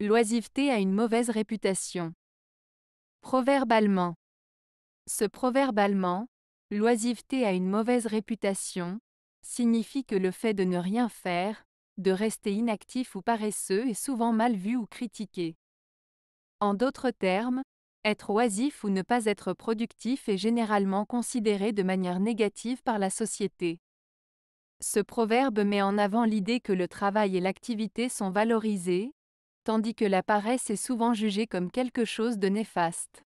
L'oisiveté a une mauvaise réputation. Proverbe allemand. Ce proverbe allemand, l'oisiveté a une mauvaise réputation, signifie que le fait de ne rien faire, de rester inactif ou paresseux est souvent mal vu ou critiqué. En d'autres termes, être oisif ou ne pas être productif est généralement considéré de manière négative par la société. Ce proverbe met en avant l'idée que le travail et l'activité sont valorisés, tandis que la paresse est souvent jugée comme quelque chose de néfaste.